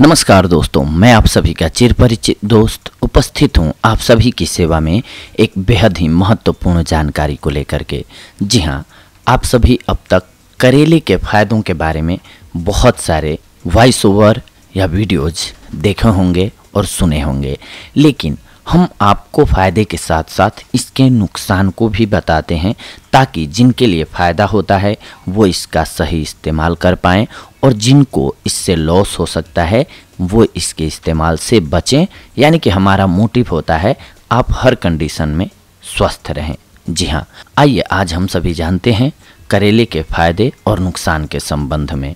नमस्कार दोस्तों मैं आप सभी का चिरपरिचित दोस्त उपस्थित हूं आप सभी की सेवा में एक बेहद ही महत्वपूर्ण जानकारी को लेकर के जी हां आप सभी अब तक करेले के फायदों के बारे में बहुत सारे वॉइस ओवर या वीडियोज देखे होंगे और सुने होंगे लेकिन हम आपको फ़ायदे के साथ साथ इसके नुकसान को भी बताते हैं ताकि जिनके लिए फ़ायदा होता है वो इसका सही इस्तेमाल कर पाएँ और जिनको इससे लॉस हो सकता है वो इसके इस्तेमाल से बचें यानी कि हमारा मोटिव होता है आप हर कंडीशन में स्वस्थ रहें जी हाँ आइए आज हम सभी जानते हैं करेले के फ़ायदे और नुकसान के संबंध में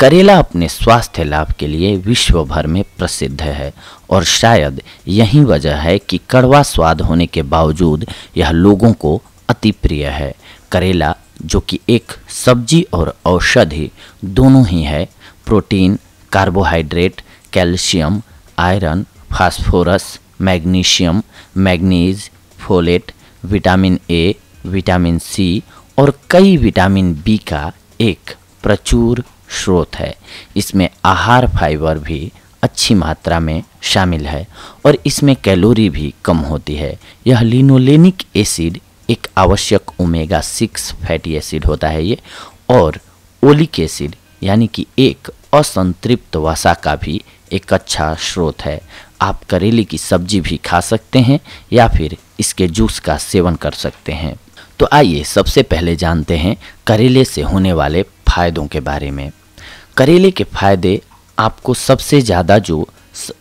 करेला अपने स्वास्थ्य लाभ के लिए विश्व भर में प्रसिद्ध है और शायद यही वजह है कि कड़वा स्वाद होने के बावजूद यह लोगों को अति प्रिय है करेला जो कि एक सब्जी और औषधि दोनों ही है protein carbohydrate calcium iron phosphorus magnesium manganese folate vitamin A vitamin C और कई विटामिन बी का एक प्रचुर स्रोत है इसमें आहार फाइबर भी अच्छी मात्रा में शामिल है और इसमें कैलोरी भी कम होती है यह लिनोलेनिक एसिड एक आवश्यक ओमेगा सिक्स फैटी एसिड होता है ये और ओलिक एसिड यानी कि एक असंतृप्त वसा का भी एक अच्छा स्रोत है आप करेले की सब्जी भी खा सकते हैं या फिर इसके जूस का सेवन कर सकते हैं तो आइए सबसे पहले जानते हैं करेले से होने वाले फ़ायदों के बारे में करेले के फ़ायदे आपको सबसे ज़्यादा जो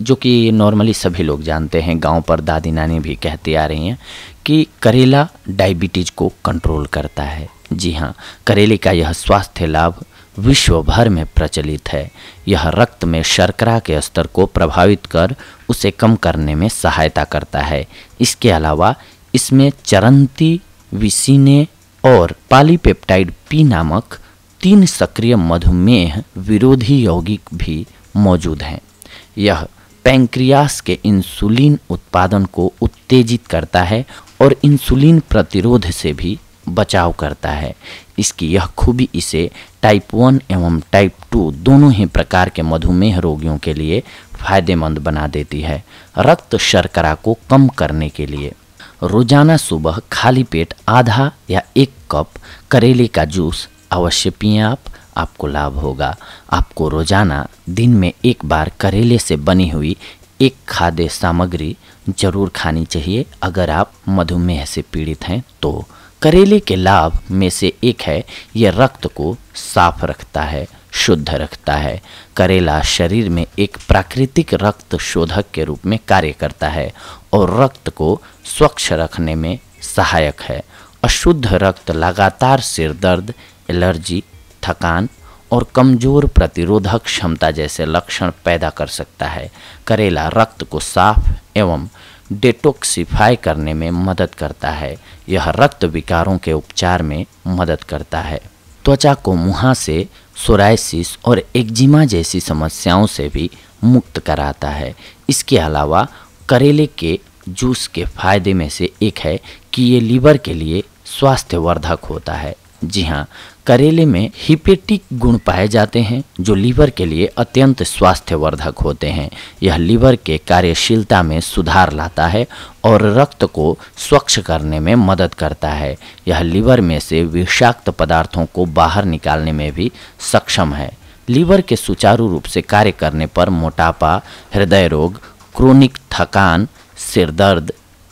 जो कि नॉर्मली सभी लोग जानते हैं गांव पर दादी नानी भी कहती आ रही हैं कि करेला डायबिटीज़ को कंट्रोल करता है जी हाँ करेले का यह स्वास्थ्य लाभ विश्व भर में प्रचलित है यह रक्त में शर्करा के स्तर को प्रभावित कर उसे कम करने में सहायता करता है इसके अलावा इसमें चरंती विसीने और पालीपेप्टाइड पी नामक तीन सक्रिय मधुमेह विरोधी यौगिक भी मौजूद हैं यह पैंक्रियास के इंसुलिन उत्पादन को उत्तेजित करता है और इंसुलिन प्रतिरोध से भी बचाव करता है इसकी यह खूबी इसे टाइप वन एवं टाइप टू दोनों ही प्रकार के मधुमेह रोगियों के लिए फायदेमंद बना देती है रक्त शर्करा को कम करने के लिए रोजाना सुबह खाली पेट आधा या एक कप करेले का जूस अवश्य पिए आप आपको लाभ होगा आपको रोजाना दिन में एक बार करेले से बनी हुई एक खाद्य सामग्री जरूर खानी चाहिए अगर आप मधुमेह से पीड़ित हैं तो करेले के लाभ में से एक है यह रक्त को साफ रखता है शुद्ध रखता है करेला शरीर में एक प्राकृतिक रक्त शोधक के रूप में कार्य करता है और रक्त को स्वच्छ रखने में सहायक है अशुद्ध रक्त लगातार सिर दर्द एलर्जी थकान और कमजोर प्रतिरोधक क्षमता जैसे लक्षण पैदा कर सकता है करेला रक्त को साफ एवं डिटोक्सीफाई करने में मदद करता है यह रक्त विकारों के उपचार में मदद करता है त्वचा को मुहा से सोराइसिस और एक्जिमा जैसी समस्याओं से भी मुक्त कराता है इसके अलावा करेले के जूस के फायदे में से एक है कि ये लीवर के लिए स्वास्थ्यवर्धक होता है जी हाँ करेले में हिपेटिक गुण पाए जाते हैं जो लीवर के लिए अत्यंत स्वास्थ्यवर्धक होते हैं यह लीवर के कार्यशीलता में सुधार लाता है और रक्त को स्वच्छ करने में मदद करता है यह लीवर में से विषाक्त पदार्थों को बाहर निकालने में भी सक्षम है लीवर के सुचारू रूप से कार्य करने पर मोटापा हृदय रोग क्रोनिक थकान सिरदर्द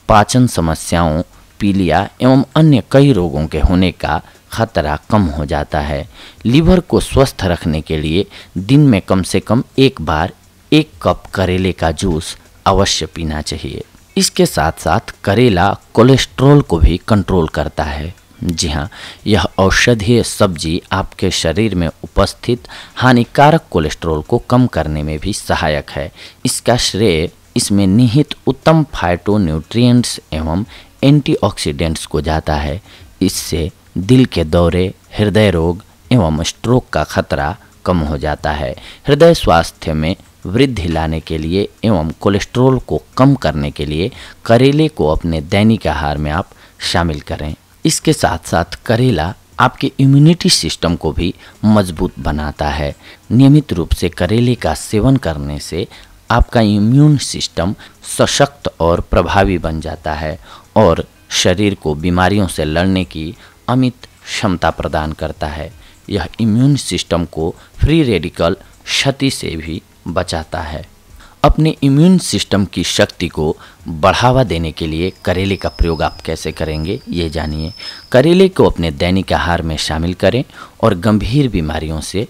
पाचन समस्याओं पीलिया एवं अन्य कई रोगों के होने का खतरा कम हो जाता है लीवर को स्वस्थ रखने के लिए दिन में कम से कम एक बार एक कप करेले का जूस अवश्य पीना चाहिए इसके साथ साथ करेला कोलेस्ट्रॉल को भी कंट्रोल करता है जी हाँ यह औषधीय सब्जी आपके शरीर में उपस्थित हानिकारक कोलेस्ट्रॉल को कम करने में भी सहायक है इसका श्रेय इसमें निहित उत्तम फाइटोन्यूट्रिएंट्स एवं एंटीऑक्सीडेंट्स को जाता है इससे दिल के दौरे हृदय रोग एवं स्ट्रोक का खतरा कम हो जाता है हृदय स्वास्थ्य में वृद्धि लाने के लिए एवं कोलेस्ट्रॉल को कम करने के लिए करेले को अपने दैनिक आहार में आप शामिल करें इसके साथ साथ करेला आपके इम्यूनिटी सिस्टम को भी मजबूत बनाता है नियमित रूप से करेले का सेवन करने से आपका इम्यून सिस्टम सशक्त और प्रभावी बन जाता है और शरीर को बीमारियों से लड़ने की अमित क्षमता प्रदान करता है यह इम्यून सिस्टम को फ्री रेडिकल क्षति से भी बचाता है अपने इम्यून सिस्टम की शक्ति को बढ़ावा देने के लिए करेले का प्रयोग आप कैसे करेंगे ये जानिए करेले को अपने दैनिक आहार में शामिल करें और गंभीर बीमारियों से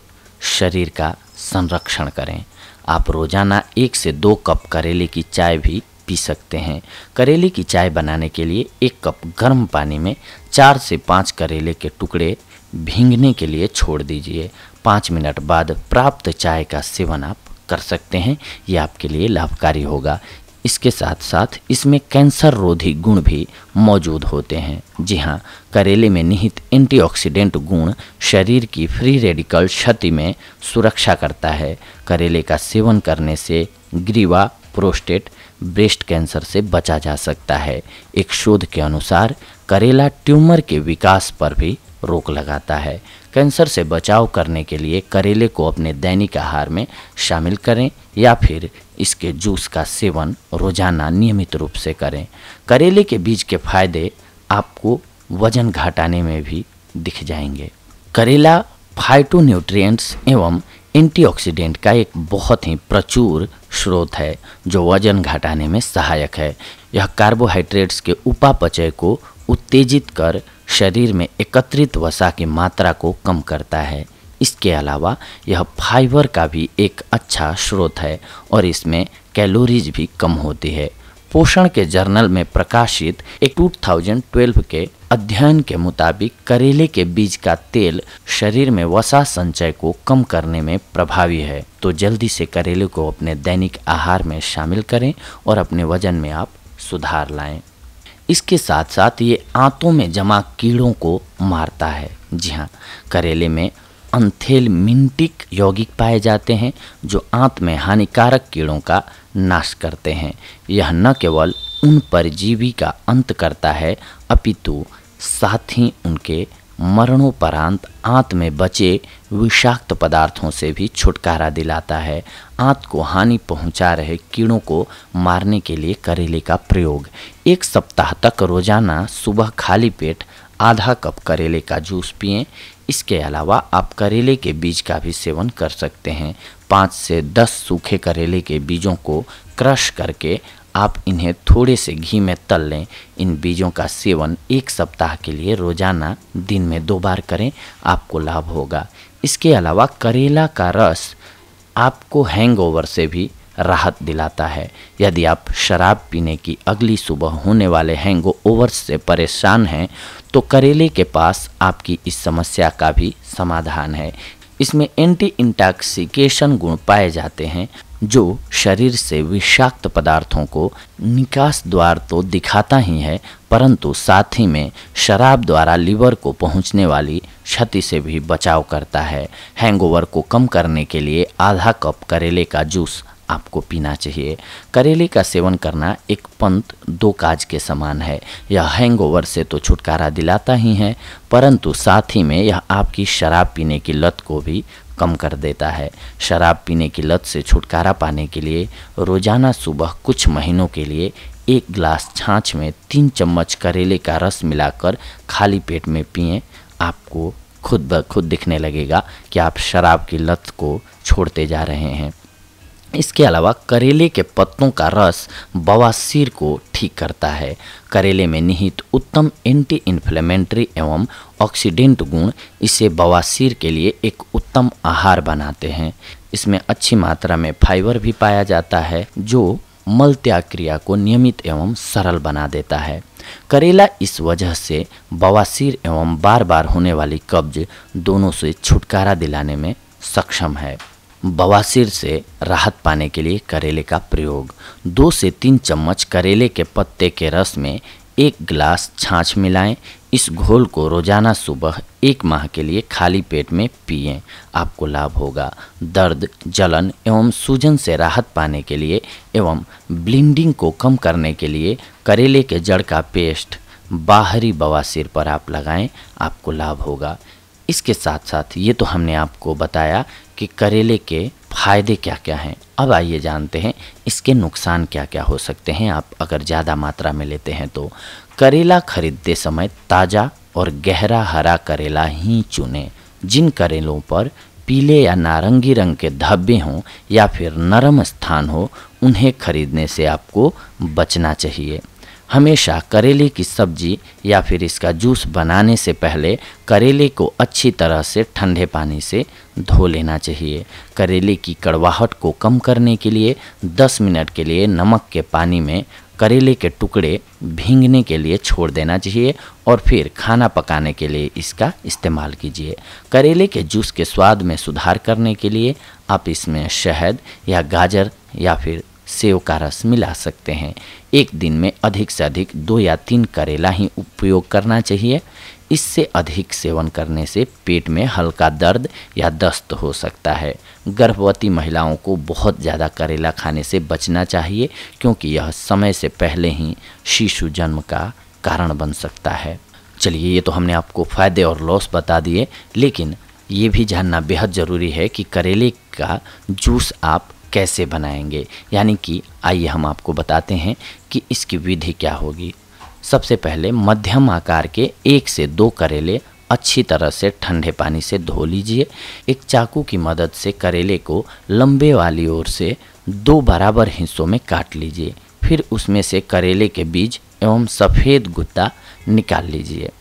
शरीर का संरक्षण करें आप रोज़ाना एक से दो कप करेले की चाय भी पी सकते हैं करेले की चाय बनाने के लिए एक कप गर्म पानी में चार से पाँच करेले के टुकड़े भींगने के लिए छोड़ दीजिए पाँच मिनट बाद प्राप्त चाय का सेवन आप कर सकते हैं ये आपके लिए लाभकारी होगा इसके साथ साथ इसमें कैंसर रोधी गुण भी मौजूद होते हैं जी हाँ करेले में निहित एंटीऑक्सीडेंट गुण शरीर की फ्री रेडिकल क्षति में सुरक्षा करता है करेले का सेवन करने से ग्रीवा प्रोस्टेट ब्रेस्ट कैंसर से बचा जा सकता है एक शोध के अनुसार करेला ट्यूमर के विकास पर भी रोक लगाता है कैंसर से बचाव करने के लिए करेले को अपने दैनिक आहार में शामिल करें या फिर इसके जूस का सेवन रोजाना नियमित रूप से करें करेले के बीज के फायदे आपको वजन घटाने में भी दिख जाएंगे करेला फाइटोन्यूट्रिएंट्स एवं एंटीऑक्सीडेंट का एक बहुत ही प्रचुर स्रोत है जो वजन घटाने में सहायक है यह कार्बोहाइड्रेट्स के उपापचय को उत्तेजित कर शरीर में एकत्रित वसा की मात्रा को कम करता है इसके अलावा यह फाइबर का भी एक अच्छा स्रोत है और इसमें कैलोरीज भी कम होती है पोषण के जर्नल में प्रकाशित एक 2012 के अध्ययन के मुताबिक करेले के बीज का तेल शरीर में वसा संचय को कम करने में प्रभावी है तो जल्दी से करेले को अपने दैनिक आहार में शामिल करें और अपने वजन में आप सुधार लाएं इसके साथ साथ ये आंतों में जमा कीड़ों को मारता है जी हाँ करेले में अंथेलमिंटिक यौगिक पाए जाते हैं जो आंत में हानिकारक कीड़ों का नाश करते हैं यह न केवल उन परजीवी का अंत करता है अपितु साथ ही उनके मरणोपरांत आंत में बचे विषाक्त पदार्थों से भी छुटकारा दिलाता है आंत को हानि पहुंचा रहे कीड़ों को मारने के लिए करेले का प्रयोग एक सप्ताह तक रोजाना सुबह खाली पेट आधा कप करेले का जूस पिएं इसके अलावा आप करेले के बीज का भी सेवन कर सकते हैं पाँच से दस सूखे करेले के बीजों को क्रश करके आप इन्हें थोड़े से घी में तल लें इन बीजों का सेवन एक सप्ताह के लिए रोजाना दिन में दो बार करें आपको लाभ होगा इसके अलावा करेला का रस आपको हैंगओवर से भी राहत दिलाता है यदि आप शराब पीने की अगली सुबह होने वाले हैंगो ओवर से परेशान हैं तो करेले के पास आपकी इस समस्या का भी समाधान है इसमें एंटी इंटॉक्सिकेशन गुण पाए जाते हैं जो शरीर से विषाक्त पदार्थों को निकास द्वार तो दिखाता ही है परंतु साथ ही में शराब द्वारा लीवर को पहुंचने वाली क्षति से भी बचाव करता है हैंगओवर को कम करने के लिए आधा कप करेले का जूस आपको पीना चाहिए करेले का सेवन करना एक पंत दो काज के समान है यह हैंगओवर से तो छुटकारा दिलाता ही है परंतु साथ ही में यह आपकी शराब पीने की लत को भी कम कर देता है शराब पीने की लत से छुटकारा पाने के लिए रोज़ाना सुबह कुछ महीनों के लिए एक गिलास छाछ में तीन चम्मच करेले का रस मिलाकर खाली पेट में पिए आपको खुद ब खुद दिखने लगेगा कि आप शराब की लत को छोड़ते जा रहे हैं इसके अलावा करेले के पत्तों का रस बवासीर को ठीक करता है करेले में निहित उत्तम एंटी इन्फ्लेमेंट्री एवं ऑक्सीडेंट गुण इसे बवासीर के लिए एक उत्तम आहार बनाते हैं इसमें अच्छी मात्रा में फाइबर भी पाया जाता है जो मल त्याग क्रिया को नियमित एवं सरल बना देता है करेला इस वजह से बवासीर एवं बार बार होने वाली कब्ज दोनों से छुटकारा दिलाने में सक्षम है बवासीर से राहत पाने के लिए करेले का प्रयोग दो से तीन चम्मच करेले के पत्ते के रस में एक गिलास छाछ मिलाएं इस घोल को रोजाना सुबह एक माह के लिए खाली पेट में पिए आपको लाभ होगा दर्द जलन एवं सूजन से राहत पाने के लिए एवं ब्लिंडिंग को कम करने के लिए करेले के जड़ का पेस्ट बाहरी बवासीर पर आप लगाएं आपको लाभ होगा इसके साथ साथ ये तो हमने आपको बताया कि करेले के फ़ायदे क्या क्या हैं अब आइए जानते हैं इसके नुकसान क्या क्या हो सकते हैं आप अगर ज़्यादा मात्रा में लेते हैं तो करेला खरीदते समय ताज़ा और गहरा हरा करेला ही चुनें जिन करेलों पर पीले या नारंगी रंग के धब्बे हों या फिर नरम स्थान हो उन्हें खरीदने से आपको बचना चाहिए हमेशा करेले की सब्जी या फिर इसका जूस बनाने से पहले करेले को अच्छी तरह से ठंडे पानी से धो लेना चाहिए करेले की कड़वाहट को कम करने के लिए 10 मिनट के लिए नमक के पानी में करेले के टुकड़े भींगने के लिए छोड़ देना चाहिए और फिर खाना पकाने के लिए इसका इस्तेमाल कीजिए करेले के जूस के स्वाद में सुधार करने के लिए आप इसमें शहद या गाजर या फिर सेव का रस मिला सकते हैं एक दिन में अधिक से अधिक दो या तीन करेला ही उपयोग करना चाहिए इससे अधिक सेवन करने से पेट में हल्का दर्द या दस्त हो सकता है गर्भवती महिलाओं को बहुत ज़्यादा करेला खाने से बचना चाहिए क्योंकि यह समय से पहले ही शिशु जन्म का कारण बन सकता है चलिए ये तो हमने आपको फ़ायदे और लॉस बता दिए लेकिन ये भी जानना बेहद ज़रूरी है कि करेले का जूस आप कैसे बनाएंगे यानी कि आइए हम आपको बताते हैं कि इसकी विधि क्या होगी सबसे पहले मध्यम आकार के एक से दो करेले अच्छी तरह से ठंडे पानी से धो लीजिए एक चाकू की मदद से करेले को लंबे वाली ओर से दो बराबर हिस्सों में काट लीजिए फिर उसमें से करेले के बीज एवं सफ़ेद गुत्ता निकाल लीजिए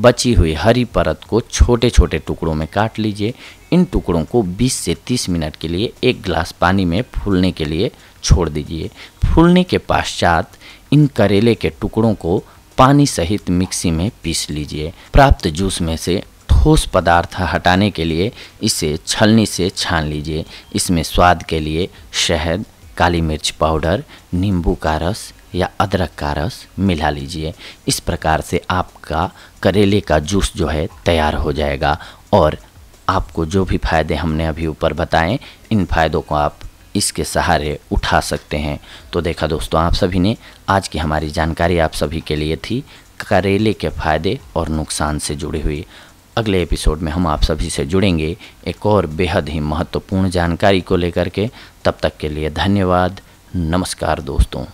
बची हुई हरी परत को छोटे छोटे टुकड़ों में काट लीजिए इन टुकड़ों को 20 से 30 मिनट के लिए एक गिलास पानी में फूलने के लिए छोड़ दीजिए फूलने के पश्चात इन करेले के टुकड़ों को पानी सहित मिक्सी में पीस लीजिए प्राप्त जूस में से ठोस पदार्थ हटाने के लिए इसे छलनी से छान लीजिए इसमें स्वाद के लिए शहद काली मिर्च पाउडर नींबू का रस या अदरक का रस मिला लीजिए इस प्रकार से आपका करेले का जूस जो है तैयार हो जाएगा और आपको जो भी फ़ायदे हमने अभी ऊपर बताएं इन फ़ायदों को आप इसके सहारे उठा सकते हैं तो देखा दोस्तों आप सभी ने आज की हमारी जानकारी आप सभी के लिए थी करेले के फ़ायदे और नुकसान से जुड़ी हुई अगले एपिसोड में हम आप सभी से जुड़ेंगे एक और बेहद ही महत्वपूर्ण जानकारी को लेकर के तब तक के लिए धन्यवाद नमस्कार दोस्तों